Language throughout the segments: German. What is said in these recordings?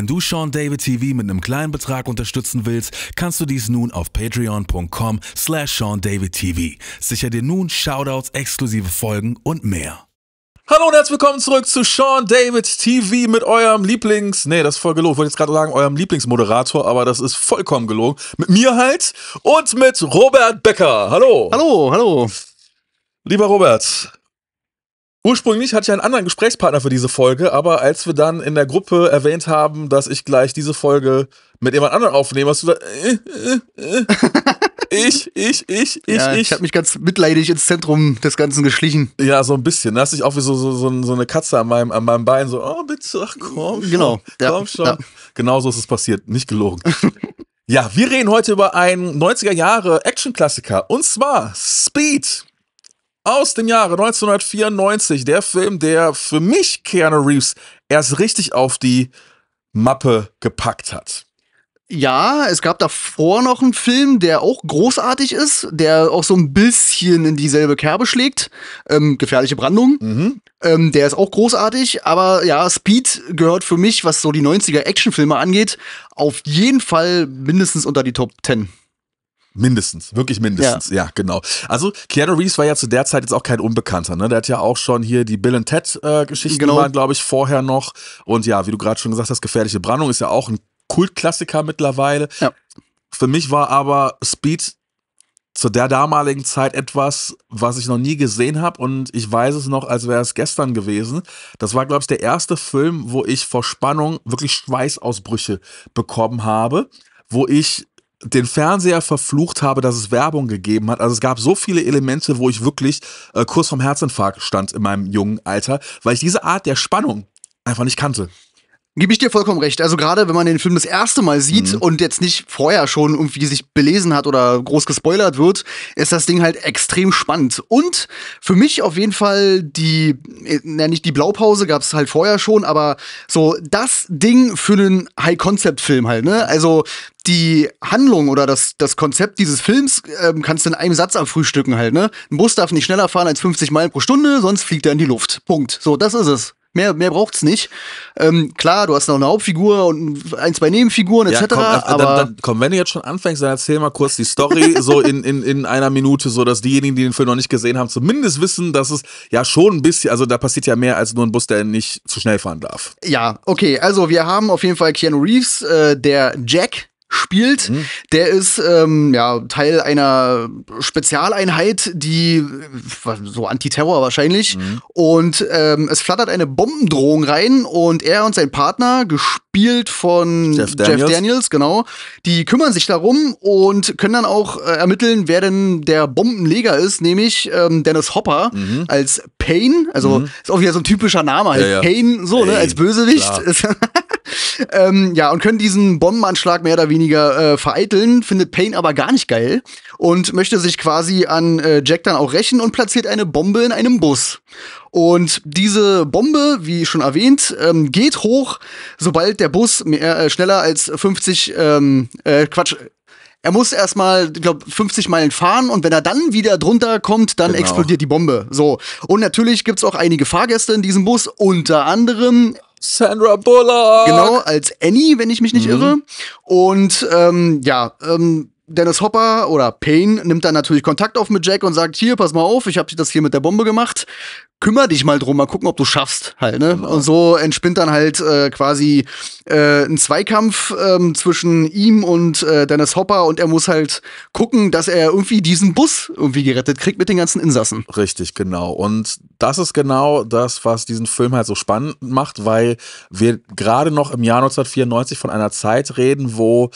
Wenn du Sean David TV mit einem kleinen Betrag unterstützen willst, kannst du dies nun auf patreon.com slash TV. Sicher dir nun Shoutouts, exklusive Folgen und mehr. Hallo und herzlich willkommen zurück zu Sean David TV mit eurem Lieblings, nee, das ist voll gelogen, ich wollte jetzt gerade sagen, eurem Lieblingsmoderator, aber das ist vollkommen gelogen. Mit mir halt und mit Robert Becker. Hallo. Hallo, hallo. Lieber Robert, Ursprünglich hatte ich einen anderen Gesprächspartner für diese Folge, aber als wir dann in der Gruppe erwähnt haben, dass ich gleich diese Folge mit jemand anderem aufnehme, hast du gesagt, äh, äh, äh, ich, ich, ich, ich, ja, ich. Ich habe mich ganz mitleidig ins Zentrum des Ganzen geschlichen. Ja, so ein bisschen. Da hast dich auch wie so, so, so, so eine Katze an meinem, an meinem Bein, so, oh, bitte, ach komm. Genau. schon. Genau. Komm, ja, komm schon. Ja. Genau so ist es passiert, nicht gelogen. ja, wir reden heute über einen 90er Jahre Action-Klassiker und zwar Speed aus dem Jahre 1994, der Film, der für mich Keanu Reeves erst richtig auf die Mappe gepackt hat. Ja, es gab davor noch einen Film, der auch großartig ist, der auch so ein bisschen in dieselbe Kerbe schlägt. Ähm, gefährliche Brandung. Mhm. Ähm, der ist auch großartig, aber ja, Speed gehört für mich, was so die 90er Actionfilme angeht, auf jeden Fall mindestens unter die Top 10. Mindestens, wirklich mindestens, ja. ja. genau. Also Keanu Reeves war ja zu der Zeit jetzt auch kein Unbekannter, ne? Der hat ja auch schon hier die Bill and Ted äh, Geschichten genau. waren, glaube ich, vorher noch. Und ja, wie du gerade schon gesagt hast, gefährliche Brandung ist ja auch ein Kultklassiker mittlerweile. Ja. Für mich war aber Speed zu der damaligen Zeit etwas, was ich noch nie gesehen habe und ich weiß es noch, als wäre es gestern gewesen. Das war, glaube ich, der erste Film, wo ich vor Spannung wirklich Schweißausbrüche bekommen habe, wo ich den Fernseher verflucht habe, dass es Werbung gegeben hat. Also es gab so viele Elemente, wo ich wirklich äh, kurz vom Herzinfarkt stand in meinem jungen Alter, weil ich diese Art der Spannung einfach nicht kannte. Gebe ich dir vollkommen recht. Also gerade wenn man den Film das erste Mal sieht mhm. und jetzt nicht vorher schon irgendwie sich belesen hat oder groß gespoilert wird, ist das Ding halt extrem spannend. Und für mich auf jeden Fall die, äh, na nicht die Blaupause, gab es halt vorher schon, aber so das Ding für einen High-Concept-Film halt, ne? Also die Handlung oder das, das Konzept dieses Films ähm, kannst du in einem Satz am abfrühstücken halt, ne? Ein Bus darf nicht schneller fahren als 50 Meilen pro Stunde, sonst fliegt er in die Luft. Punkt. So, das ist es. Mehr, mehr es nicht. Ähm, klar, du hast noch eine Hauptfigur und ein, zwei Nebenfiguren etc. Ja, komm, aber dann, dann, komm, wenn du jetzt schon anfängst, dann erzähl mal kurz die Story so in, in, in einer Minute, so dass diejenigen, die den Film noch nicht gesehen haben, zumindest wissen, dass es ja schon ein bisschen, also da passiert ja mehr als nur ein Bus, der nicht zu schnell fahren darf. Ja, okay, also wir haben auf jeden Fall Keanu Reeves, äh, der Jack spielt. Mhm. Der ist ähm, ja, Teil einer Spezialeinheit, die so Antiterror wahrscheinlich. Mhm. Und ähm, es flattert eine Bombendrohung rein und er und sein Partner, gespielt von Jeff Daniels. Jeff Daniels, genau, die kümmern sich darum und können dann auch äh, ermitteln, wer denn der Bombenleger ist, nämlich ähm, Dennis Hopper mhm. als Payne. Also mhm. ist auch wieder so ein typischer Name, halt ja, ja. Payne, so, ne, Ey, ne, als Bösewicht. Ähm, ja, und können diesen Bombenanschlag mehr oder weniger äh, vereiteln, findet Payne aber gar nicht geil und möchte sich quasi an äh, Jack dann auch rächen und platziert eine Bombe in einem Bus. Und diese Bombe, wie schon erwähnt, ähm, geht hoch, sobald der Bus mehr, äh, schneller als 50, ähm, äh, Quatsch, er muss erstmal, ich glaube 50 Meilen fahren und wenn er dann wieder drunter kommt, dann genau. explodiert die Bombe. So. Und natürlich gibt es auch einige Fahrgäste in diesem Bus, unter anderem Sandra Bullock. Genau, als Annie, wenn ich mich nicht mhm. irre. Und ähm, ja, ähm, Dennis Hopper oder Payne nimmt dann natürlich Kontakt auf mit Jack und sagt, hier, pass mal auf, ich habe das hier mit der Bombe gemacht, Kümmer dich mal drum, mal gucken, ob du schaffst halt, ne? Genau. Und so entspinnt dann halt äh, quasi äh, ein Zweikampf ähm, zwischen ihm und äh, Dennis Hopper und er muss halt gucken, dass er irgendwie diesen Bus irgendwie gerettet kriegt mit den ganzen Insassen. Richtig, genau. Und das ist genau das, was diesen Film halt so spannend macht, weil wir gerade noch im Jahr 1994 von einer Zeit reden, wo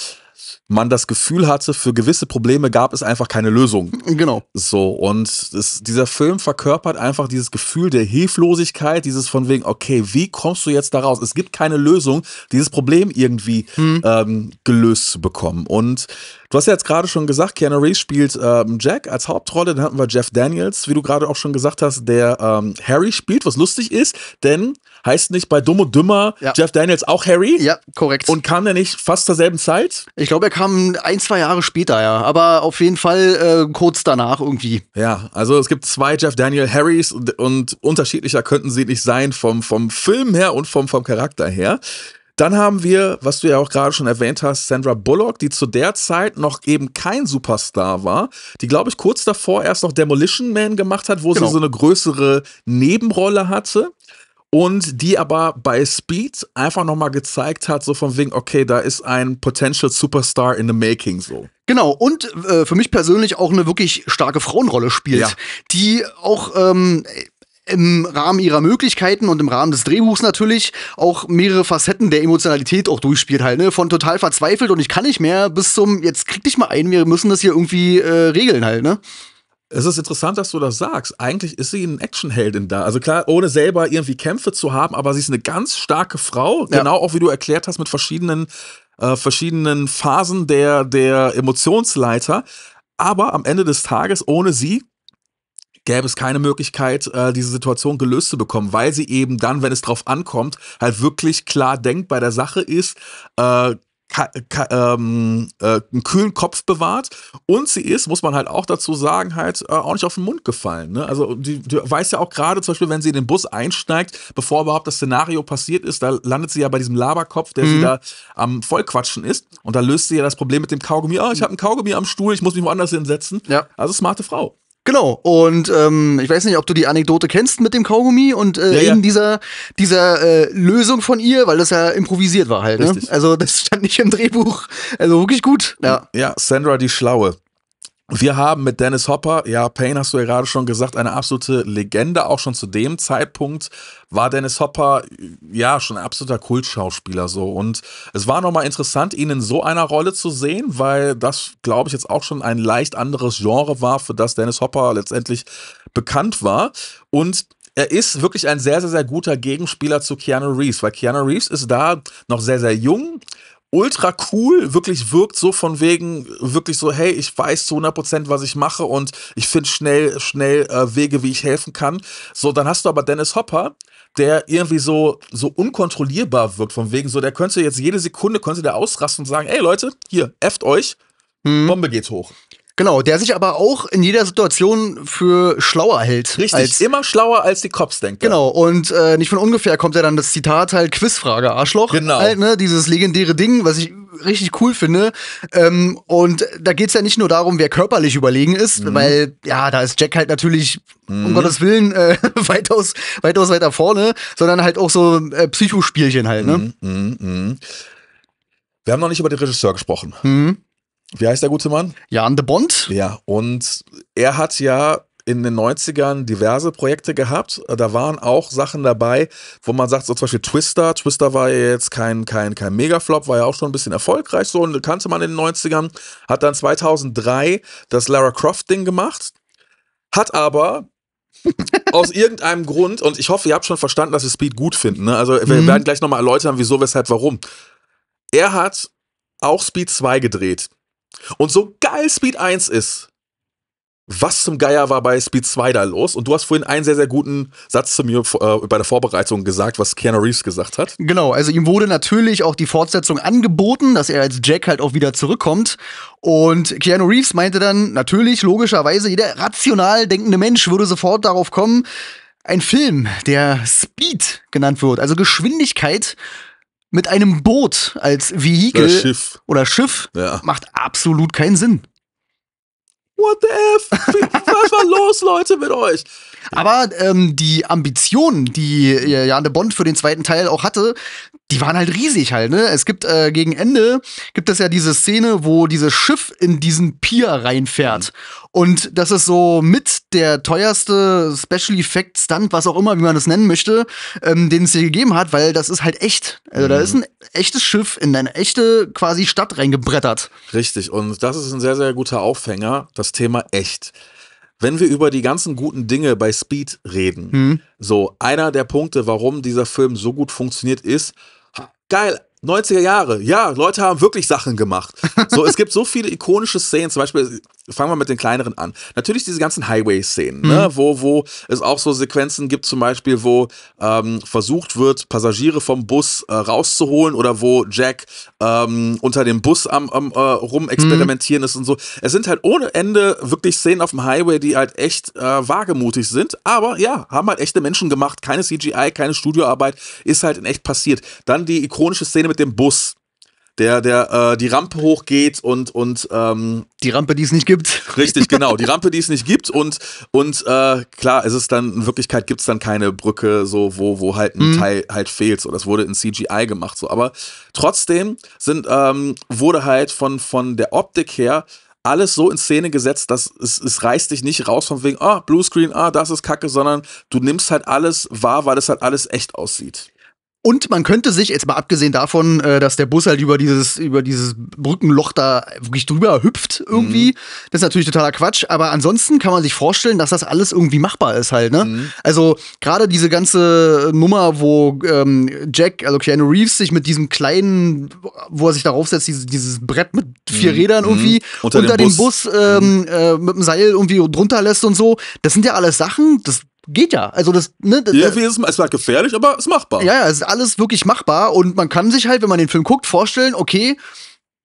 man das Gefühl hatte, für gewisse Probleme gab es einfach keine Lösung. Genau. So, und das, dieser Film verkörpert einfach dieses Gefühl der Hilflosigkeit, dieses von wegen, okay, wie kommst du jetzt da raus? Es gibt keine Lösung, dieses Problem irgendwie mhm. ähm, gelöst zu bekommen. Und du hast ja jetzt gerade schon gesagt, Keanu Reeves spielt ähm, Jack als Hauptrolle, dann hatten wir Jeff Daniels, wie du gerade auch schon gesagt hast, der ähm, Harry spielt, was lustig ist, denn heißt nicht bei Dumm und Dümmer ja. Jeff Daniels auch Harry? Ja, korrekt. Und kam der nicht fast zur selben Zeit? Ich glaube, er kam kam ein, zwei Jahre später, ja. Aber auf jeden Fall äh, kurz danach irgendwie. Ja, also es gibt zwei Jeff Daniel Harrys und, und unterschiedlicher könnten sie nicht sein vom, vom Film her und vom, vom Charakter her. Dann haben wir, was du ja auch gerade schon erwähnt hast, Sandra Bullock, die zu der Zeit noch eben kein Superstar war, die, glaube ich, kurz davor erst noch Demolition Man gemacht hat, wo genau. sie so eine größere Nebenrolle hatte und die aber bei Speed einfach nochmal gezeigt hat, so von wegen, okay, da ist ein Potential Superstar in the Making so. Genau, und äh, für mich persönlich auch eine wirklich starke Frauenrolle spielt, ja. die auch ähm, im Rahmen ihrer Möglichkeiten und im Rahmen des Drehbuchs natürlich auch mehrere Facetten der Emotionalität auch durchspielt halt, ne? Von total verzweifelt und ich kann nicht mehr bis zum, jetzt krieg dich mal ein, wir müssen das hier irgendwie äh, regeln halt, ne? Es ist interessant, dass du das sagst. Eigentlich ist sie ein Actionheldin da. Also klar, ohne selber irgendwie Kämpfe zu haben, aber sie ist eine ganz starke Frau. Ja. Genau auch wie du erklärt hast, mit verschiedenen, äh, verschiedenen Phasen der, der Emotionsleiter. Aber am Ende des Tages, ohne sie gäbe es keine Möglichkeit, äh, diese Situation gelöst zu bekommen, weil sie eben dann, wenn es drauf ankommt, halt wirklich klar denkt bei der Sache ist, äh, ähm, äh, einen kühlen Kopf bewahrt und sie ist, muss man halt auch dazu sagen, halt äh, auch nicht auf den Mund gefallen. Ne? Also die, die, weiß ja auch gerade zum Beispiel, wenn sie in den Bus einsteigt, bevor überhaupt das Szenario passiert ist, da landet sie ja bei diesem Laberkopf, der mhm. sie da am Vollquatschen ist und da löst sie ja das Problem mit dem Kaugummi. Ah, oh, ich habe einen Kaugummi am Stuhl, ich muss mich woanders hinsetzen. Ja. Also smarte Frau. Genau, und ähm, ich weiß nicht, ob du die Anekdote kennst mit dem Kaugummi und äh, ja, ja. eben dieser, dieser äh, Lösung von ihr, weil das ja improvisiert war halt. Ne? Richtig. Also das stand nicht im Drehbuch. Also wirklich gut. Ja. ja, Sandra die Schlaue. Wir haben mit Dennis Hopper, ja, Payne hast du ja gerade schon gesagt, eine absolute Legende. Auch schon zu dem Zeitpunkt war Dennis Hopper ja schon ein absoluter Kultschauspieler so. Und es war nochmal interessant, ihn in so einer Rolle zu sehen, weil das, glaube ich, jetzt auch schon ein leicht anderes Genre war, für das Dennis Hopper letztendlich bekannt war. Und er ist wirklich ein sehr, sehr, sehr guter Gegenspieler zu Keanu Reeves, weil Keanu Reeves ist da noch sehr, sehr jung, ultra cool, wirklich wirkt so von wegen, wirklich so, hey, ich weiß zu 100%, was ich mache und ich finde schnell, schnell äh, Wege, wie ich helfen kann. So, dann hast du aber Dennis Hopper, der irgendwie so, so unkontrollierbar wirkt, von wegen so, der könnte jetzt jede Sekunde, könnte der ausrasten und sagen, hey Leute, hier, efft euch, hm. Bombe geht hoch. Genau, der sich aber auch in jeder Situation für schlauer hält. Richtig, als, immer schlauer als die Cops, denkt er. Genau, und äh, nicht von ungefähr kommt ja dann das Zitat halt Quizfrage, Arschloch. Genau. Halt, ne, dieses legendäre Ding, was ich richtig cool finde. Ähm, und da geht es ja nicht nur darum, wer körperlich überlegen ist, mhm. weil ja, da ist Jack halt natürlich, mhm. um Gottes Willen, äh, weitaus, weitaus weiter vorne, sondern halt auch so äh, Psychospielchen halt. Ne? Mhm, mh, mh. Wir haben noch nicht über den Regisseur gesprochen. Mhm. Wie heißt der gute Mann? Jan de Bond. Ja, und er hat ja in den 90ern diverse Projekte gehabt. Da waren auch Sachen dabei, wo man sagt, so zum Beispiel Twister. Twister war ja jetzt kein, kein, kein Megaflop, war ja auch schon ein bisschen erfolgreich, so und kannte man in den 90ern. Hat dann 2003 das Lara Croft-Ding gemacht, hat aber aus irgendeinem Grund, und ich hoffe, ihr habt schon verstanden, dass wir Speed gut finden. Ne? Also wir mhm. werden gleich nochmal erläutern, wieso, weshalb, warum. Er hat auch Speed 2 gedreht. Und so geil Speed 1 ist, was zum Geier war bei Speed 2 da los? Und du hast vorhin einen sehr, sehr guten Satz zu mir äh, bei der Vorbereitung gesagt, was Keanu Reeves gesagt hat. Genau, also ihm wurde natürlich auch die Fortsetzung angeboten, dass er als Jack halt auch wieder zurückkommt. Und Keanu Reeves meinte dann, natürlich, logischerweise, jeder rational denkende Mensch würde sofort darauf kommen, ein Film, der Speed genannt wird, also Geschwindigkeit, mit einem Boot als Vehikel oder Schiff, oder Schiff ja. macht absolut keinen Sinn. What the F? Was war los, Leute, mit euch? Aber ähm, die Ambition, die äh, Jan de Bond für den zweiten Teil auch hatte, die waren halt riesig halt, ne? Es gibt äh, gegen Ende gibt es ja diese Szene, wo dieses Schiff in diesen Pier reinfährt. Mhm. Und das ist so mit der teuerste Special Effect Stunt, was auch immer, wie man das nennen möchte, ähm, den es hier gegeben hat, weil das ist halt echt. Also mhm. da ist ein echtes Schiff in eine echte quasi Stadt reingebrettert. Richtig, und das ist ein sehr, sehr guter Aufhänger, das Thema echt wenn wir über die ganzen guten Dinge bei Speed reden, hm. so einer der Punkte, warum dieser Film so gut funktioniert, ist, geil. 90er Jahre, ja, Leute haben wirklich Sachen gemacht. So, es gibt so viele ikonische Szenen, zum Beispiel Fangen wir mit den kleineren an. Natürlich diese ganzen Highway-Szenen, ne, mhm. ne? wo, wo es auch so Sequenzen gibt, zum Beispiel, wo ähm, versucht wird, Passagiere vom Bus äh, rauszuholen oder wo Jack ähm, unter dem Bus am, am äh, rumexperimentieren mhm. ist und so. Es sind halt ohne Ende wirklich Szenen auf dem Highway, die halt echt äh, wagemutig sind, aber ja, haben halt echte Menschen gemacht. Keine CGI, keine Studioarbeit, ist halt in echt passiert. Dann die ikonische Szene mit dem Bus der, der äh, die Rampe hochgeht und und ähm, die Rampe, die es nicht gibt. Richtig, genau, die Rampe, die es nicht gibt und und äh, klar, es ist dann in Wirklichkeit gibt es dann keine Brücke, so wo wo halt ein mhm. Teil halt fehlt. So, das wurde in CGI gemacht, so. Aber trotzdem sind ähm, wurde halt von von der Optik her alles so in Szene gesetzt, dass es, es reißt dich nicht raus von wegen, ah, Bluescreen, ah, das ist Kacke, sondern du nimmst halt alles wahr, weil es halt alles echt aussieht. Und man könnte sich, jetzt mal abgesehen davon, äh, dass der Bus halt über dieses, über dieses Brückenloch da wirklich drüber hüpft irgendwie, mhm. das ist natürlich totaler Quatsch, aber ansonsten kann man sich vorstellen, dass das alles irgendwie machbar ist halt, ne? Mhm. Also gerade diese ganze Nummer, wo ähm, Jack, also Keanu Reeves, sich mit diesem kleinen, wo er sich darauf setzt, dieses, dieses Brett mit vier mhm. Rädern mhm. irgendwie unter, unter dem Bus, Bus ähm, mhm. äh, mit dem Seil irgendwie drunter lässt und so, das sind ja alles Sachen, das geht ja. Also das, ne, das, ja, es, es war gefährlich, aber es ist machbar. Ja, ja, es ist alles wirklich machbar und man kann sich halt, wenn man den Film guckt, vorstellen, okay,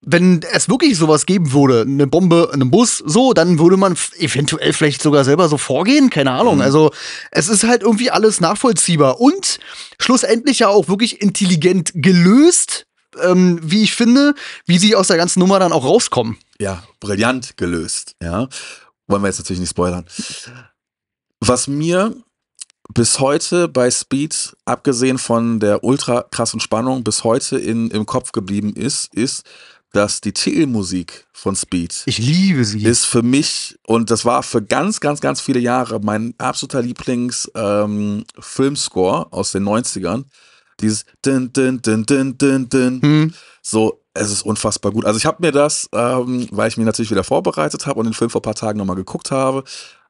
wenn es wirklich sowas geben würde, eine Bombe, einen Bus, so, dann würde man eventuell vielleicht sogar selber so vorgehen, keine Ahnung. Mhm. Also es ist halt irgendwie alles nachvollziehbar und schlussendlich ja auch wirklich intelligent gelöst, ähm, wie ich finde, wie sie aus der ganzen Nummer dann auch rauskommen. Ja, brillant gelöst, ja. Wollen wir jetzt natürlich nicht spoilern. Was mir bis heute bei Speed, abgesehen von der ultra krassen Spannung, bis heute in, im Kopf geblieben ist, ist, dass die Titelmusik von Speed. Ich liebe sie. Ist für mich, und das war für ganz, ganz, ganz viele Jahre mein absoluter Lieblings-Filmscore ähm, aus den 90ern. Dieses Din, Din, Din, Din, Din, Din. Hm. So, es ist unfassbar gut. Also ich habe mir das, ähm, weil ich mich natürlich wieder vorbereitet habe und den Film vor ein paar Tagen nochmal geguckt habe,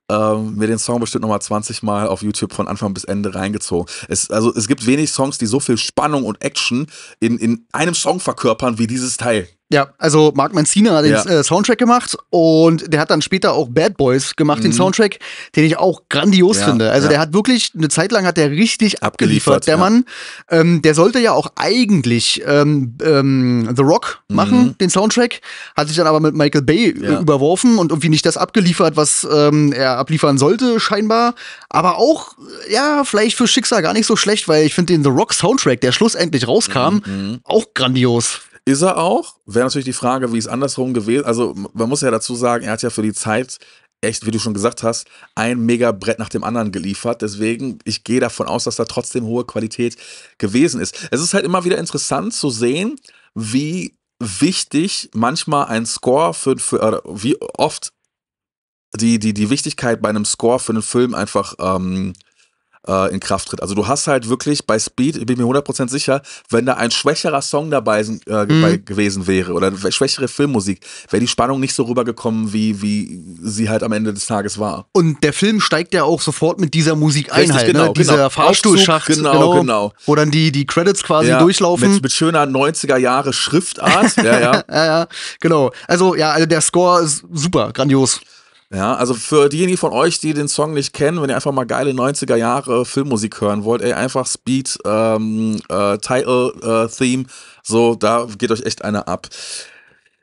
ähm, mir den Song bestimmt nochmal 20 Mal auf YouTube von Anfang bis Ende reingezogen. Es, also es gibt wenig Songs, die so viel Spannung und Action in, in einem Song verkörpern wie dieses Teil. Ja, also Mark Mancina hat ja. den äh, Soundtrack gemacht und der hat dann später auch Bad Boys gemacht, mhm. den Soundtrack, den ich auch grandios ja, finde. Also ja. der hat wirklich, eine Zeit lang hat der richtig abgeliefert, abgeliefert der Mann. Ähm, der sollte ja auch eigentlich ähm, ähm, The Rock machen, mhm. den Soundtrack, hat sich dann aber mit Michael Bay überworfen und irgendwie nicht das abgeliefert, was ähm, er abliefern sollte, scheinbar. Aber auch, ja, vielleicht für Schicksal gar nicht so schlecht, weil ich finde den The Rock Soundtrack, der schlussendlich rauskam, mhm. mhm. auch grandios ist er auch? Wäre natürlich die Frage, wie es andersrum gewesen Also, man muss ja dazu sagen, er hat ja für die Zeit echt, wie du schon gesagt hast, ein Megabrett nach dem anderen geliefert. Deswegen, ich gehe davon aus, dass da trotzdem hohe Qualität gewesen ist. Es ist halt immer wieder interessant zu sehen, wie wichtig manchmal ein Score für, für oder äh, wie oft die, die, die Wichtigkeit bei einem Score für einen Film einfach ähm, äh, in Kraft tritt. Also du hast halt wirklich bei Speed, ich bin mir 100% sicher, wenn da ein schwächerer Song dabei, äh, mhm. gewesen wäre oder schwächere Filmmusik, wäre die Spannung nicht so rübergekommen, wie, wie sie halt am Ende des Tages war. Und der Film steigt ja auch sofort mit dieser Musik ein, halt, ne? genau, ne? dieser genau. Fahrstuhlschacht, genau, genau, genau, wo dann die, die Credits quasi ja, durchlaufen. Mit, mit, schöner 90er Jahre Schriftart. ja, ja. ja, ja, genau. Also ja, also der Score ist super, grandios. Ja, also für diejenigen von euch, die den Song nicht kennen, wenn ihr einfach mal geile 90er Jahre Filmmusik hören wollt, ey, einfach Speed, ähm, äh, Title, äh, Theme, so, da geht euch echt einer ab.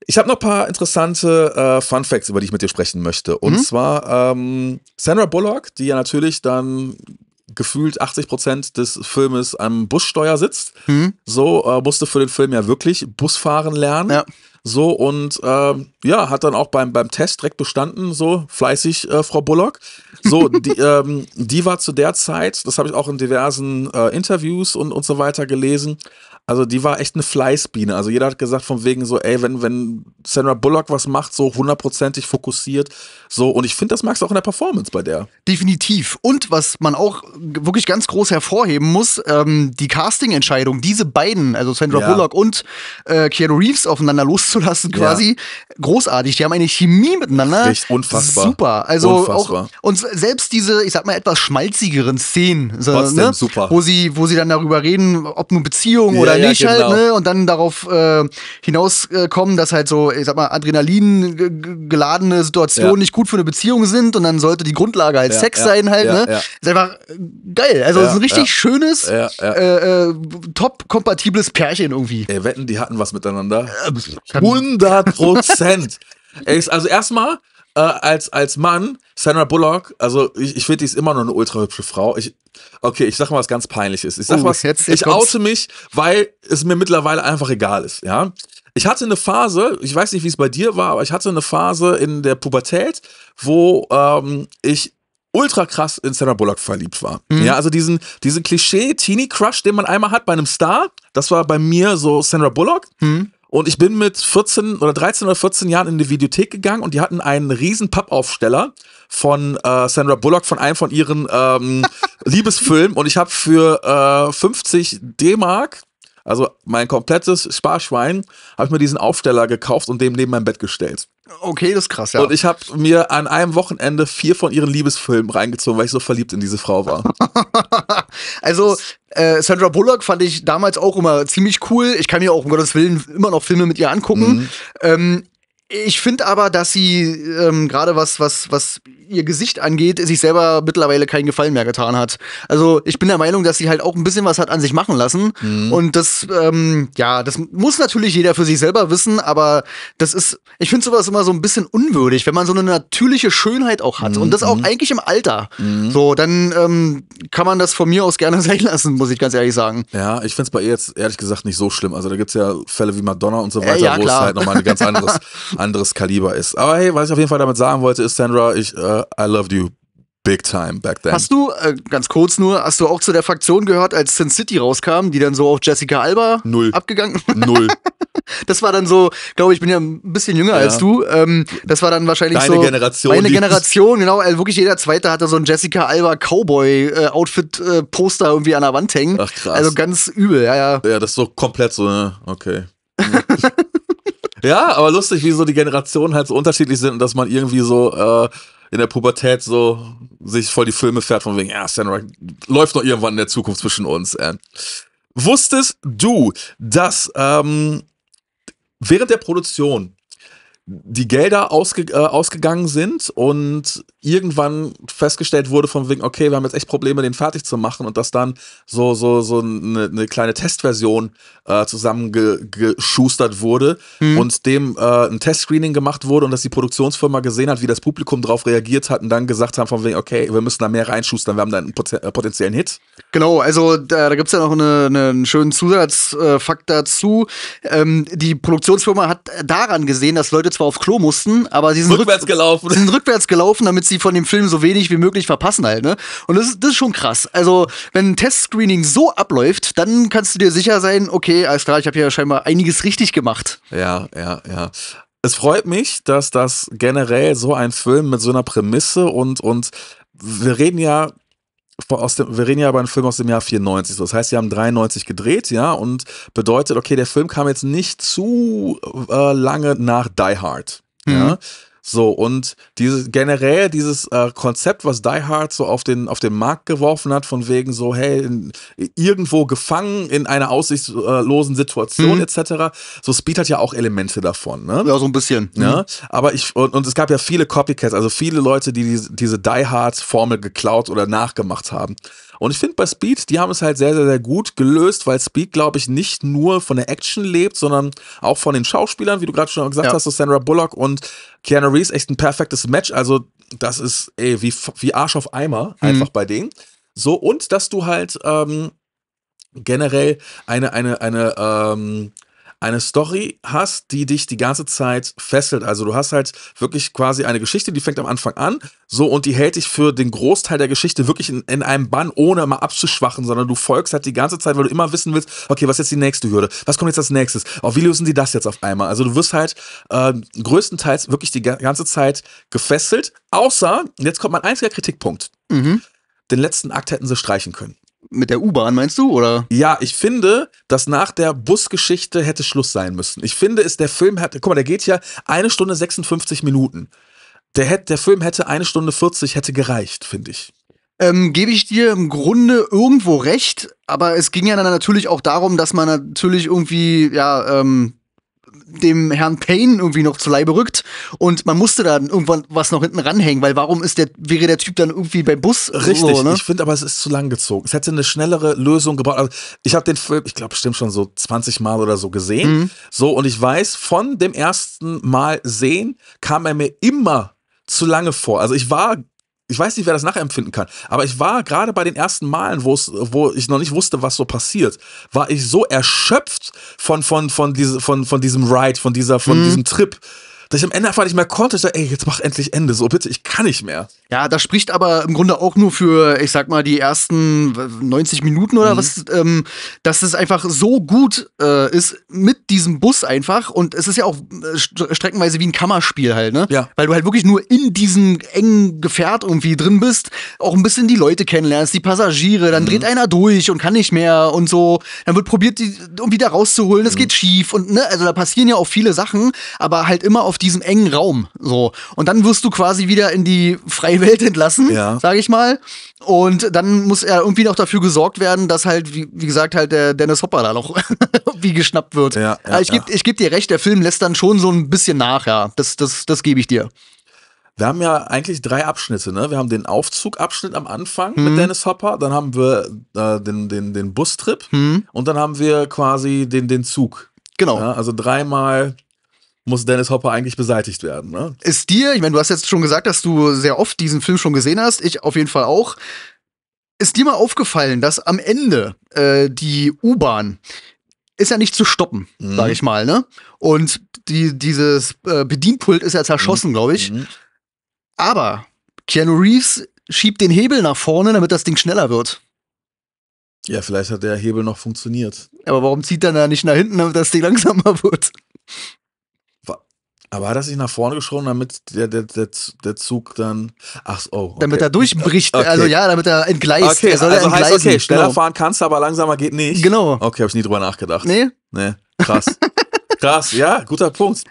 Ich habe noch ein paar interessante äh, Fun Facts, über die ich mit dir sprechen möchte. Und mhm. zwar ähm, Sandra Bullock, die ja natürlich dann gefühlt 80 Prozent des Filmes am Bussteuer sitzt. Mhm. So äh, musste für den Film ja wirklich Busfahren lernen. Ja. So und ähm, ja, hat dann auch beim, beim Test direkt bestanden, so fleißig, äh, Frau Bullock. So, die, ähm, die war zu der Zeit, das habe ich auch in diversen äh, Interviews und, und so weiter gelesen, also die war echt eine Fleißbiene. Also jeder hat gesagt von wegen so, ey, wenn, wenn Sandra Bullock was macht, so hundertprozentig fokussiert. So, und ich finde, das magst du auch in der Performance bei der. Definitiv. Und was man auch wirklich ganz groß hervorheben muss, ähm, die Casting-Entscheidung, diese beiden, also Sandra ja. Bullock und äh, Keanu Reeves aufeinander loszulassen, zulassen quasi. Ja. Großartig. Die haben eine Chemie miteinander. Echt unfassbar. Super. Also unfassbar. auch und selbst diese, ich sag mal, etwas schmalzigeren Szenen, so, ne? super. wo sie, wo sie dann darüber reden, ob nun Beziehung ja, oder nicht ja, halt, genau. halt, ne? Und dann darauf äh, hinauskommen, dass halt so, ich sag mal, Adrenalin geladene Situationen nicht gut für eine Beziehung sind und dann sollte die Grundlage halt Sex sein halt, ne? Ja. Ist einfach geil. Also es ist ein richtig schönes, äh, äh, top-kompatibles Pärchen irgendwie. Ey, wetten, die hatten was miteinander. Äh, 100 Prozent. also erstmal, äh, als, als Mann, Sandra Bullock, also ich, ich finde, die ist immer noch eine ultra hübsche Frau. Ich, okay, ich sag mal, was ganz peinlich ist. Ich sag oh, was, jetzt, ich kommt's. oute mich, weil es mir mittlerweile einfach egal ist, ja. Ich hatte eine Phase, ich weiß nicht, wie es bei dir war, aber ich hatte eine Phase in der Pubertät, wo ähm, ich ultra krass in Sandra Bullock verliebt war. Mhm. Ja, also diesen, diesen Klischee-Teenie-Crush, den man einmal hat bei einem Star, das war bei mir so Sandra Bullock. Mhm. Und ich bin mit 14 oder 13 oder 14 Jahren in die Videothek gegangen und die hatten einen riesen Pappaufsteller von äh, Sandra Bullock von einem von ihren ähm, Liebesfilmen und ich habe für äh, 50 D-Mark also mein komplettes Sparschwein habe ich mir diesen Aufsteller gekauft und dem neben mein Bett gestellt. Okay, das ist krass, ja. Und ich habe mir an einem Wochenende vier von ihren Liebesfilmen reingezogen, weil ich so verliebt in diese Frau war. also, äh, Sandra Bullock fand ich damals auch immer ziemlich cool. Ich kann mir auch um Gottes Willen immer noch Filme mit ihr angucken. Mhm. Ähm, ich finde aber, dass sie ähm, gerade was, was, was ihr Gesicht angeht, sich selber mittlerweile keinen Gefallen mehr getan hat. Also ich bin der Meinung, dass sie halt auch ein bisschen was hat an sich machen lassen. Mhm. Und das, ähm, ja, das muss natürlich jeder für sich selber wissen, aber das ist, ich finde sowas immer so ein bisschen unwürdig, wenn man so eine natürliche Schönheit auch hat. Mhm. Und das mhm. auch eigentlich im Alter. Mhm. So, dann ähm, kann man das von mir aus gerne sein lassen, muss ich ganz ehrlich sagen. Ja, ich finde es bei ihr jetzt ehrlich gesagt nicht so schlimm. Also da gibt es ja Fälle wie Madonna und so äh, weiter, äh, ja, wo es halt nochmal ein ganz anderes anderes Kaliber ist. Aber hey, was ich auf jeden Fall damit sagen wollte, ist, Sandra, ich, uh, I loved you big time back then. Hast du, äh, ganz kurz nur, hast du auch zu der Fraktion gehört, als Sin City rauskam, die dann so auf Jessica Alba Null. abgegangen? Null. Das war dann so, glaube ich, bin ja ein bisschen jünger ja. als du. Ähm, das war dann wahrscheinlich Deine so. Meine Generation. Meine Generation, genau. Also wirklich jeder Zweite hatte so ein Jessica Alba Cowboy-Outfit-Poster äh, irgendwie an der Wand hängen. Ach krass. Also ganz übel, ja, ja. Ja, das ist so komplett so, ne? Okay. Ja, aber lustig, wie so die Generationen halt so unterschiedlich sind und dass man irgendwie so äh, in der Pubertät so sich voll die Filme fährt von wegen, ja, Sandra läuft noch irgendwann in der Zukunft zwischen uns. Äh. Wusstest du, dass ähm, während der Produktion die Gelder ausge, äh, ausgegangen sind und irgendwann festgestellt wurde von wegen, okay, wir haben jetzt echt Probleme, den fertig zu machen und dass dann so, so, so eine, eine kleine Testversion äh, zusammengeschustert wurde mhm. und dem äh, ein Testscreening gemacht wurde und dass die Produktionsfirma gesehen hat, wie das Publikum darauf reagiert hat und dann gesagt haben von wegen, okay, wir müssen da mehr reinschustern, wir haben da einen pot äh, potenziellen Hit. Genau, also da, da gibt es ja noch eine, eine, einen schönen Zusatzfakt dazu. Ähm, die Produktionsfirma hat daran gesehen, dass Leute zwar auf Klo mussten, aber sie sind rückwärts rück gelaufen. Sie sind rückwärts gelaufen, damit sie von dem Film so wenig wie möglich verpassen halt, ne? Und das ist, das ist schon krass. Also, wenn ein Testscreening so abläuft, dann kannst du dir sicher sein, okay, alles klar, ich habe hier scheinbar einiges richtig gemacht. Ja, ja, ja. Es freut mich, dass das generell so ein Film mit so einer Prämisse und, und wir reden ja aus dem, wir reden ja über einen Film aus dem Jahr 94. Das heißt, sie haben 93 gedreht, ja, und bedeutet, okay, der Film kam jetzt nicht zu äh, lange nach Die Hard. Mhm. Ja. So, und dieses generell dieses äh, Konzept, was Die Hard so auf den, auf den Markt geworfen hat, von wegen so, hey, in, irgendwo gefangen in einer aussichtslosen Situation, mhm. etc. So, Speed hat ja auch Elemente davon, ne? Ja, so ein bisschen. Ne? Mhm. Ja, aber ich, und, und, es gab ja viele Copycats, also viele Leute, die diese, diese Die Hard-Formel geklaut oder nachgemacht haben. Und ich finde bei Speed, die haben es halt sehr, sehr, sehr gut gelöst, weil Speed, glaube ich, nicht nur von der Action lebt, sondern auch von den Schauspielern, wie du gerade schon gesagt ja. hast, so Sandra Bullock und Keanu Reeves, echt ein perfektes Match. Also, das ist, ey, wie, wie Arsch auf Eimer, mhm. einfach bei denen. So, und dass du halt ähm, generell eine, eine, eine, ähm, eine Story hast, die dich die ganze Zeit fesselt. Also du hast halt wirklich quasi eine Geschichte, die fängt am Anfang an, so und die hält dich für den Großteil der Geschichte wirklich in, in einem Bann, ohne mal abzuschwachen, sondern du folgst halt die ganze Zeit, weil du immer wissen willst, okay, was ist jetzt die nächste Hürde? Was kommt jetzt als nächstes? Oh, wie lösen die das jetzt auf einmal? Also du wirst halt äh, größtenteils wirklich die ganze Zeit gefesselt, außer, jetzt kommt mein einziger Kritikpunkt. Mhm. Den letzten Akt hätten sie streichen können. Mit der U-Bahn meinst du, oder? Ja, ich finde, dass nach der Busgeschichte hätte Schluss sein müssen. Ich finde, ist der Film hätte, guck mal, der geht ja eine Stunde 56 Minuten. Der, hätte, der Film hätte eine Stunde 40 hätte gereicht, finde ich. Ähm, Gebe ich dir im Grunde irgendwo recht, aber es ging ja dann natürlich auch darum, dass man natürlich irgendwie, ja, ähm, dem Herrn Payne irgendwie noch zu Leibe rückt und man musste da irgendwann was noch hinten ranhängen, weil warum ist der, wäre der Typ dann irgendwie beim Bus? Richtig, so, ne? ich finde aber, es ist zu lang gezogen. Es hätte eine schnellere Lösung gebraucht. Also ich habe den Film, ich glaube, bestimmt schon so 20 Mal oder so gesehen. Mhm. So, und ich weiß, von dem ersten Mal sehen kam er mir immer zu lange vor. Also ich war ich weiß nicht, wer das nachempfinden kann, aber ich war gerade bei den ersten Malen, wo ich noch nicht wusste, was so passiert, war ich so erschöpft von, von, von, diese, von, von diesem Ride, von, dieser, von mhm. diesem Trip, dass ich am Ende einfach nicht mehr konnte. Ich dachte, ey, jetzt mach endlich Ende. So, bitte, ich kann nicht mehr. Ja, das spricht aber im Grunde auch nur für, ich sag mal, die ersten 90 Minuten oder mhm. was, ähm, dass es einfach so gut äh, ist mit diesem Bus einfach. Und es ist ja auch äh, streckenweise wie ein Kammerspiel halt, ne? Ja. Weil du halt wirklich nur in diesem engen Gefährt irgendwie drin bist, auch ein bisschen die Leute kennenlernst, die Passagiere, dann mhm. dreht einer durch und kann nicht mehr und so. Dann wird probiert, die irgendwie da rauszuholen, es mhm. geht schief und ne, also da passieren ja auch viele Sachen, aber halt immer auf auf diesem engen Raum. So. Und dann wirst du quasi wieder in die freie Welt entlassen, ja. sage ich mal. Und dann muss er irgendwie noch dafür gesorgt werden, dass halt, wie, wie gesagt, halt der Dennis Hopper da noch wie geschnappt wird. Ja, ja, also ich gebe geb dir recht, der Film lässt dann schon so ein bisschen nach, ja. Das, das, das gebe ich dir. Wir haben ja eigentlich drei Abschnitte, ne? Wir haben den Aufzugabschnitt am Anfang mhm. mit Dennis Hopper, dann haben wir äh, den, den, den Bustrip mhm. und dann haben wir quasi den, den Zug. Genau. Ja, also dreimal muss Dennis Hopper eigentlich beseitigt werden. Ne? Ist dir, ich meine, du hast jetzt schon gesagt, dass du sehr oft diesen Film schon gesehen hast, ich auf jeden Fall auch. Ist dir mal aufgefallen, dass am Ende äh, die U-Bahn ist ja nicht zu stoppen, mhm. sage ich mal, ne? Und die, dieses äh, Bedienpult ist ja zerschossen, mhm. glaube ich. Mhm. Aber Keanu Reeves schiebt den Hebel nach vorne, damit das Ding schneller wird. Ja, vielleicht hat der Hebel noch funktioniert. Aber warum zieht er da nicht nach hinten, damit das Ding langsamer wird? Aber hat er sich nach vorne geschoben, damit der, der, der, der Zug dann. Ach oh. Okay. Damit er durchbricht, okay. also ja, damit er entgleist. Okay, er soll also heißt, okay, schneller genau. fahren kannst du, aber langsamer geht nicht. Genau. Okay, habe ich nie drüber nachgedacht. Nee? Nee. Krass. Krass, ja, guter Punkt.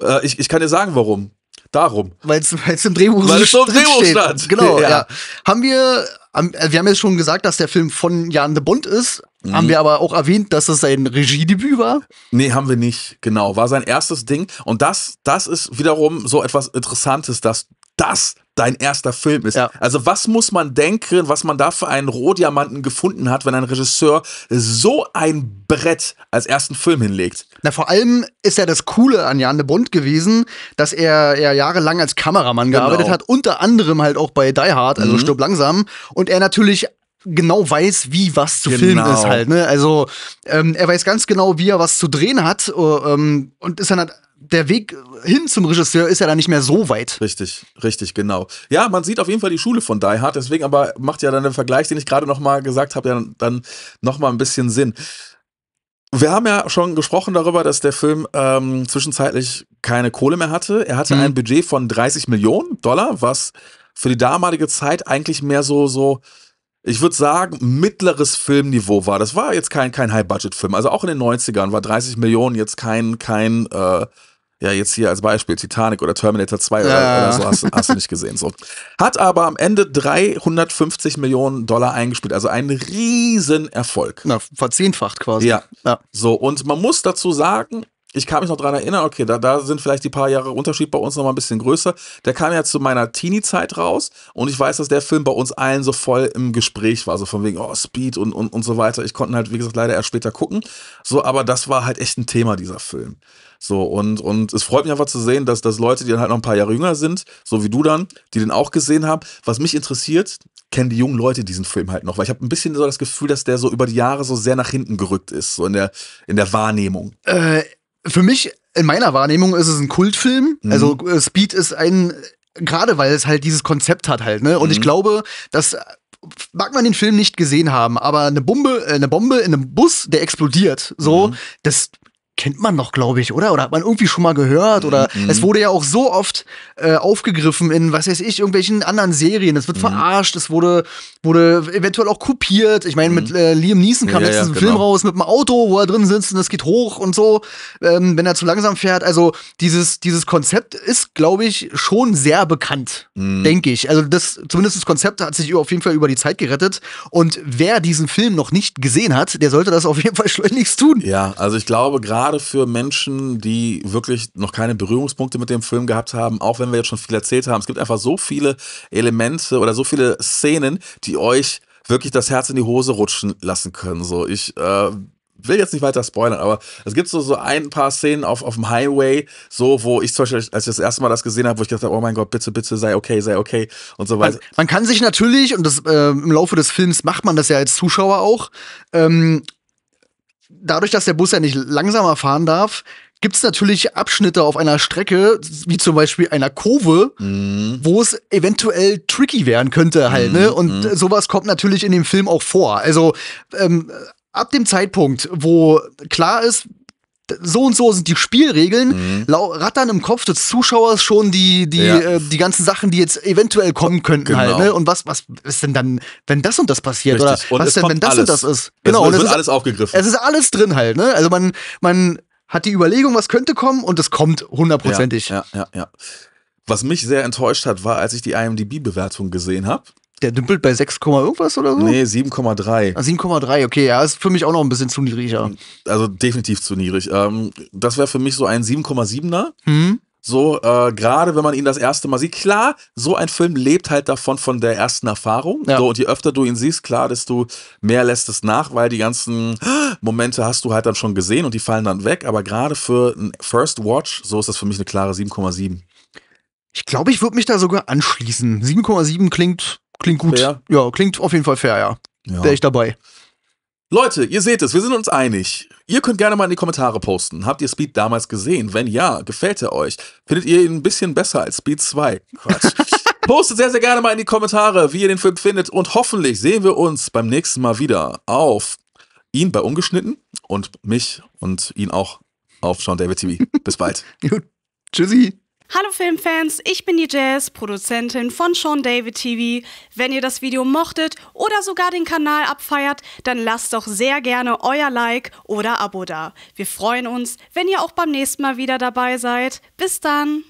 Äh, ich, ich kann dir sagen, warum. Darum. Weil es im Drehbuch, Weil es im Drehbuch stand. Genau, ja. ja. Haben wir äh, wir haben jetzt schon gesagt, dass der Film von Jan de Bond ist. Mhm. Haben wir aber auch erwähnt, dass es sein Regiedebüt war? Nee, haben wir nicht. Genau, war sein erstes Ding. Und das, das ist wiederum so etwas Interessantes, dass das dein erster Film ist. Ja. Also was muss man denken, was man da für einen Rohdiamanten gefunden hat, wenn ein Regisseur so ein Brett als ersten Film hinlegt? Na, vor allem ist ja das Coole an Jan de Bund gewesen, dass er ja jahrelang als Kameramann genau. gearbeitet hat, unter anderem halt auch bei Die Hard, also mhm. Stirb langsam, und er natürlich genau weiß, wie was zu genau. filmen ist halt. Ne? Also ähm, er weiß ganz genau, wie er was zu drehen hat äh, ähm, und ist dann halt der Weg hin zum Regisseur ist ja dann nicht mehr so weit. Richtig, richtig, genau. Ja, man sieht auf jeden Fall die Schule von Die Hard, deswegen aber macht ja dann der Vergleich, den ich gerade nochmal gesagt habe, ja dann nochmal ein bisschen Sinn. Wir haben ja schon gesprochen darüber, dass der Film ähm, zwischenzeitlich keine Kohle mehr hatte. Er hatte mhm. ein Budget von 30 Millionen Dollar, was für die damalige Zeit eigentlich mehr so, so, ich würde sagen, mittleres Filmniveau war. Das war jetzt kein, kein High-Budget-Film. Also auch in den 90ern war 30 Millionen jetzt kein, kein äh, ja, jetzt hier als Beispiel Titanic oder Terminator 2 ja. oder, so hast, hast, du nicht gesehen. So. Hat aber am Ende 350 Millionen Dollar eingespielt, also ein Riesenerfolg. Na, verzehnfacht quasi. Ja. ja. So, und man muss dazu sagen, ich kann mich noch daran erinnern, okay, da, da sind vielleicht die paar Jahre Unterschied bei uns nochmal ein bisschen größer. Der kam ja zu meiner Teenie-Zeit raus und ich weiß, dass der Film bei uns allen so voll im Gespräch war, so von wegen, oh, Speed und, und, und so weiter. Ich konnte halt, wie gesagt, leider erst später gucken. So, aber das war halt echt ein Thema, dieser Film. So, und, und es freut mich einfach zu sehen, dass, dass Leute, die dann halt noch ein paar Jahre jünger sind, so wie du dann, die den auch gesehen haben. Was mich interessiert, kennen die jungen Leute diesen Film halt noch, weil ich habe ein bisschen so das Gefühl, dass der so über die Jahre so sehr nach hinten gerückt ist, so in der, in der Wahrnehmung. Äh, für mich, in meiner Wahrnehmung, ist es ein Kultfilm. Mhm. Also äh, Speed ist ein, gerade weil es halt dieses Konzept hat halt, ne? Und mhm. ich glaube, dass äh, mag man den Film nicht gesehen haben, aber eine Bombe, äh, eine Bombe in einem Bus, der explodiert, so, mhm. das kennt man noch, glaube ich, oder? Oder hat man irgendwie schon mal gehört? Oder mhm, mhm. es wurde ja auch so oft äh, aufgegriffen in, was weiß ich, irgendwelchen anderen Serien. Es wird mhm. verarscht, es wurde, wurde eventuell auch kopiert. Ich meine, mhm. mit äh, Liam Neeson kam ja, letztens ja, genau. Film raus mit dem Auto, wo er drin sitzt und es geht hoch und so, ähm, wenn er zu langsam fährt. Also dieses, dieses Konzept ist, glaube ich, schon sehr bekannt, mhm. denke ich. Also das, zumindest das Konzept hat sich auf jeden Fall über die Zeit gerettet. Und wer diesen Film noch nicht gesehen hat, der sollte das auf jeden Fall schleunigst tun. Ja, also ich glaube gerade gerade für Menschen, die wirklich noch keine Berührungspunkte mit dem Film gehabt haben, auch wenn wir jetzt schon viel erzählt haben. Es gibt einfach so viele Elemente oder so viele Szenen, die euch wirklich das Herz in die Hose rutschen lassen können. So, ich äh, will jetzt nicht weiter spoilern, aber es gibt so, so ein paar Szenen auf, auf dem Highway, so wo ich zum Beispiel, als ich das erste Mal das gesehen habe, wo ich gedacht habe, oh mein Gott, bitte, bitte, sei okay, sei okay und so weiter. Man, man kann sich natürlich, und das äh, im Laufe des Films macht man das ja als Zuschauer auch, ähm, dadurch, dass der Bus ja nicht langsamer fahren darf, gibt es natürlich Abschnitte auf einer Strecke, wie zum Beispiel einer Kurve, mm. wo es eventuell tricky werden könnte halt, mm, ne? Mhm, Und mm. sowas kommt natürlich in dem Film auch vor. Also ähm, ab dem Zeitpunkt, wo klar ist, so und so sind die Spielregeln, mhm. rattern im Kopf des Zuschauers schon die, die, ja. äh, die ganzen Sachen, die jetzt eventuell kommen könnten halt, genau. halt, ne? Und was, was ist denn dann, wenn das und das passiert? Richtig. Oder und was ist denn, wenn das alles. und das ist? Genau. Es, und es wird ist, alles aufgegriffen. Es ist alles drin halt, ne? Also man, man hat die Überlegung, was könnte kommen und es kommt hundertprozentig. Ja, ja, ja, ja. Was mich sehr enttäuscht hat, war, als ich die IMDb-Bewertung gesehen habe. Der dümpelt bei 6, irgendwas oder so? Nee, 7,3. Ah, 7,3, okay, ja, ist für mich auch noch ein bisschen zu niedrig, ja. Also definitiv zu niedrig. Ähm, das wäre für mich so ein 7,7er. Mhm. So, äh, gerade wenn man ihn das erste Mal sieht, klar, so ein Film lebt halt davon von der ersten Erfahrung. Ja. So, und je öfter du ihn siehst, klar, desto mehr lässt es nach, weil die ganzen ah, Momente hast du halt dann schon gesehen und die fallen dann weg. Aber gerade für ein First Watch, so ist das für mich eine klare 7,7. Ich glaube, ich würde mich da sogar anschließen. 7,7 klingt Klingt gut. Fair. Ja, klingt auf jeden Fall fair, ja. ja. Wäre ich dabei. Leute, ihr seht es, wir sind uns einig. Ihr könnt gerne mal in die Kommentare posten. Habt ihr Speed damals gesehen? Wenn ja, gefällt er euch? Findet ihr ihn ein bisschen besser als Speed 2? Quatsch. Postet sehr, sehr gerne mal in die Kommentare, wie ihr den Film findet. Und hoffentlich sehen wir uns beim nächsten Mal wieder auf ihn bei Ungeschnitten und mich und ihn auch auf Sean David TV. Bis bald. Tschüssi. Hallo Filmfans, ich bin die Jazz, Produzentin von Sean David TV. Wenn ihr das Video mochtet oder sogar den Kanal abfeiert, dann lasst doch sehr gerne euer Like oder Abo da. Wir freuen uns, wenn ihr auch beim nächsten Mal wieder dabei seid. Bis dann!